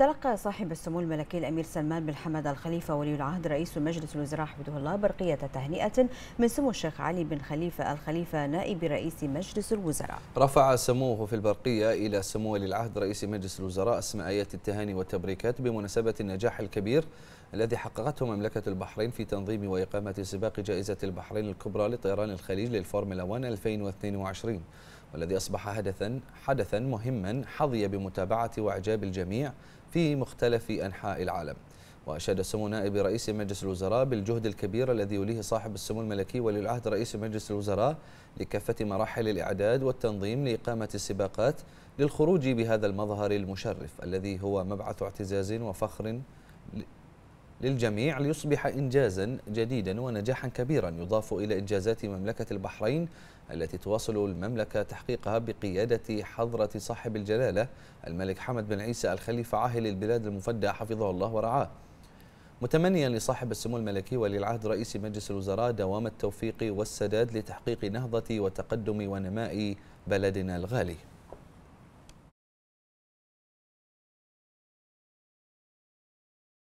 تلقى صاحب السمو الملكي الامير سلمان بن حمد الخليفه ولي العهد رئيس مجلس الوزراء حفظه الله برقيه تهنئه من سمو الشيخ علي بن خليفه الخليفه نائب رئيس مجلس الوزراء. رفع سموه في البرقيه الى سمو ولي العهد رئيس مجلس الوزراء ايات التهاني والتبريكات بمناسبه النجاح الكبير الذي حققته مملكة البحرين في تنظيم وإقامة سباق جائزة البحرين الكبرى لطيران الخليج للفورمولا 1 2022 والذي أصبح حدثا حدثا مهما حظي بمتابعة وإعجاب الجميع في مختلف أنحاء العالم وأشاد سمو نائب رئيس مجلس الوزراء بالجهد الكبير الذي يوليه صاحب السمو الملكي ولي العهد رئيس مجلس الوزراء لكافة مراحل الإعداد والتنظيم لإقامة السباقات للخروج بهذا المظهر المشرف الذي هو مبعث اعتزاز وفخر للجميع ليصبح إنجازا جديدا ونجاحا كبيرا يضاف إلى إنجازات مملكة البحرين التي تواصل المملكة تحقيقها بقيادة حضرة صاحب الجلالة الملك حمد بن عيسى الخليفة عاهل البلاد المفدى حفظه الله ورعاه متمنيا لصاحب السمو الملكي ولي العهد رئيس مجلس الوزراء دوام التوفيق والسداد لتحقيق نهضة وتقدم ونماء بلدنا الغالي